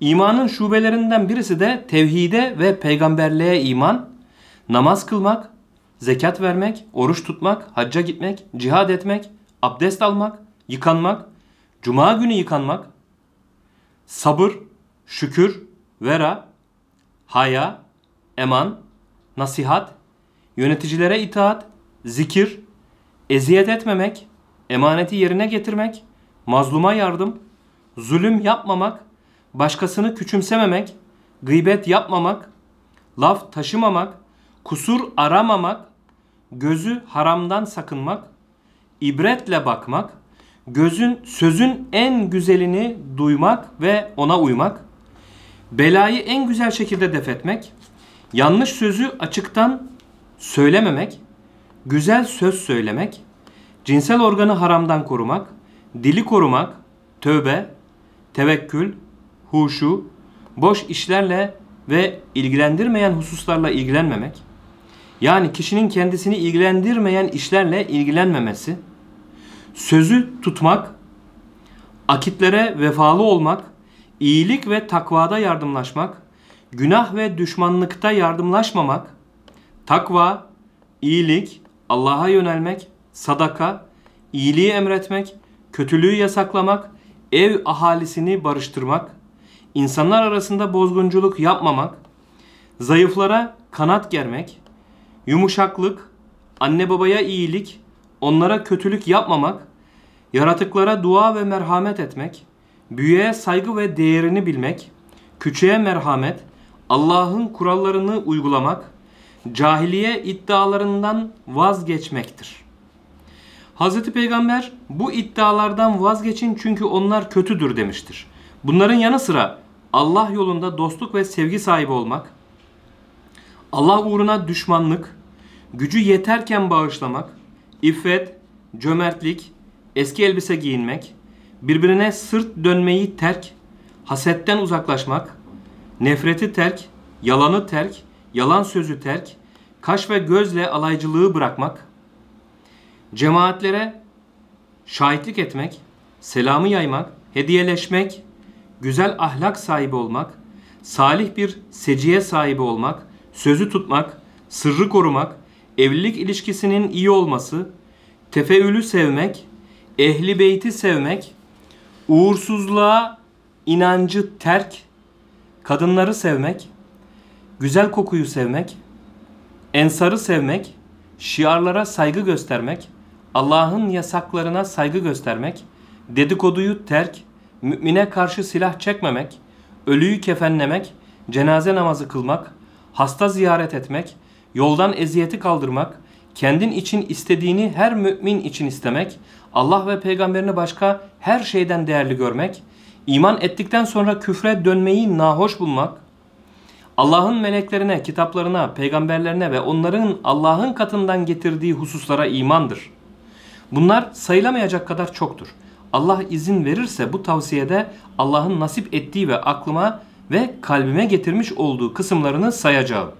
İmanın şubelerinden birisi de tevhide ve peygamberliğe iman, namaz kılmak, zekat vermek, oruç tutmak, hacca gitmek, cihad etmek, abdest almak, yıkanmak, cuma günü yıkanmak, sabır, şükür, vera, haya, eman, nasihat, yöneticilere itaat, zikir, eziyet etmemek, emaneti yerine getirmek, mazluma yardım, zulüm yapmamak, başkasını küçümsememek, gıybet yapmamak, laf taşımamak, kusur aramamak, gözü haramdan sakınmak, ibretle bakmak, gözün sözün en güzelini duymak ve ona uymak, belayı en güzel şekilde def etmek, yanlış sözü açıktan söylememek, güzel söz söylemek, cinsel organı haramdan korumak, dili korumak, tövbe, tevekkül, huşu, boş işlerle ve ilgilendirmeyen hususlarla ilgilenmemek, yani kişinin kendisini ilgilendirmeyen işlerle ilgilenmemesi, sözü tutmak, akitlere vefalı olmak, iyilik ve takvada yardımlaşmak, günah ve düşmanlıkta yardımlaşmamak, takva, iyilik, Allah'a yönelmek, sadaka, iyiliği emretmek, kötülüğü yasaklamak, ev ahalisini barıştırmak, insanlar arasında bozgunculuk yapmamak, zayıflara kanat germek, yumuşaklık, anne babaya iyilik, onlara kötülük yapmamak, yaratıklara dua ve merhamet etmek, büyüğe saygı ve değerini bilmek, küçüğe merhamet, Allah'ın kurallarını uygulamak, cahiliye iddialarından vazgeçmektir. Hz. Peygamber bu iddialardan vazgeçin çünkü onlar kötüdür demiştir. Bunların yanı sıra Allah yolunda dostluk ve sevgi sahibi olmak, Allah uğruna düşmanlık, gücü yeterken bağışlamak, iffet, cömertlik, eski elbise giyinmek, birbirine sırt dönmeyi terk, hasetten uzaklaşmak, nefreti terk, yalanı terk, yalan sözü terk, kaş ve gözle alaycılığı bırakmak, cemaatlere şahitlik etmek, selamı yaymak, hediyeleşmek, güzel ahlak sahibi olmak, salih bir seciye sahibi olmak, sözü tutmak, sırrı korumak, evlilik ilişkisinin iyi olması, tefeülü sevmek, ehli beyti sevmek, uğursuzluğa inancı terk, kadınları sevmek, güzel kokuyu sevmek, ensarı sevmek, şiarlara saygı göstermek, Allah'ın yasaklarına saygı göstermek, dedikoduyu terk, mümine karşı silah çekmemek, ölüyü kefenlemek, cenaze namazı kılmak, hasta ziyaret etmek, yoldan eziyeti kaldırmak, kendin için istediğini her mümin için istemek, Allah ve peygamberini başka her şeyden değerli görmek, iman ettikten sonra küfre dönmeyi nahoş bulmak, Allah'ın meleklerine, kitaplarına, peygamberlerine ve onların Allah'ın katından getirdiği hususlara imandır. Bunlar sayılamayacak kadar çoktur.'' Allah izin verirse bu tavsiyede Allah'ın nasip ettiği ve aklıma ve kalbime getirmiş olduğu kısımlarını sayacağım.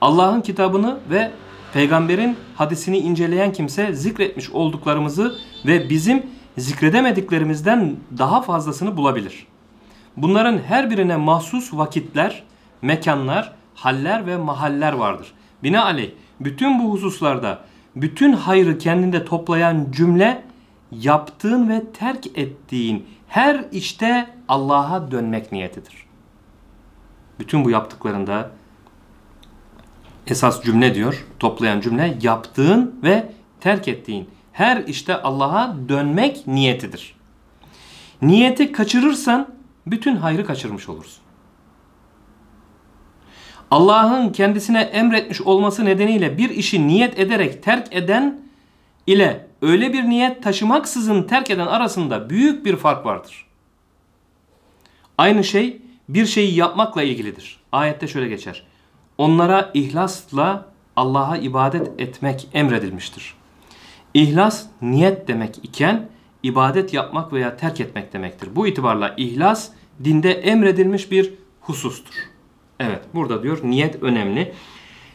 Allah'ın kitabını ve peygamberin hadisini inceleyen kimse zikretmiş olduklarımızı ve bizim zikredemediklerimizden daha fazlasını bulabilir. Bunların her birine mahsus vakitler, mekanlar, haller ve mahaller vardır. Binaenaleyh bütün bu hususlarda bütün hayrı kendinde toplayan cümle yaptığın ve terk ettiğin her işte Allah'a dönmek niyetidir. Bütün bu yaptıklarında esas cümle diyor, toplayan cümle yaptığın ve terk ettiğin her işte Allah'a dönmek niyetidir. Niyeti kaçırırsan bütün hayrı kaçırmış olursun. Allah'ın kendisine emretmiş olması nedeniyle bir işi niyet ederek terk eden ile öyle bir niyet taşımaksızın terk eden arasında büyük bir fark vardır. Aynı şey bir şeyi yapmakla ilgilidir. Ayette şöyle geçer. Onlara ihlasla Allah'a ibadet etmek emredilmiştir. İhlas niyet demek iken ibadet yapmak veya terk etmek demektir. Bu itibarla ihlas dinde emredilmiş bir husustur. Evet burada diyor niyet önemli.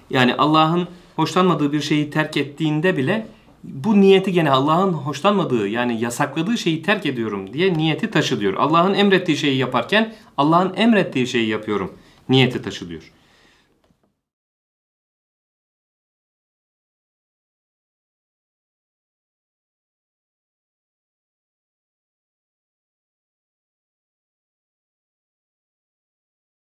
Yani Allah'ın hoşlanmadığı bir şeyi terk ettiğinde bile bu niyeti gene Allah'ın hoşlanmadığı yani yasakladığı şeyi terk ediyorum diye niyeti taşılıyor. Allah'ın emrettiği şeyi yaparken Allah'ın emrettiği şeyi yapıyorum. Niyeti taşılıyor.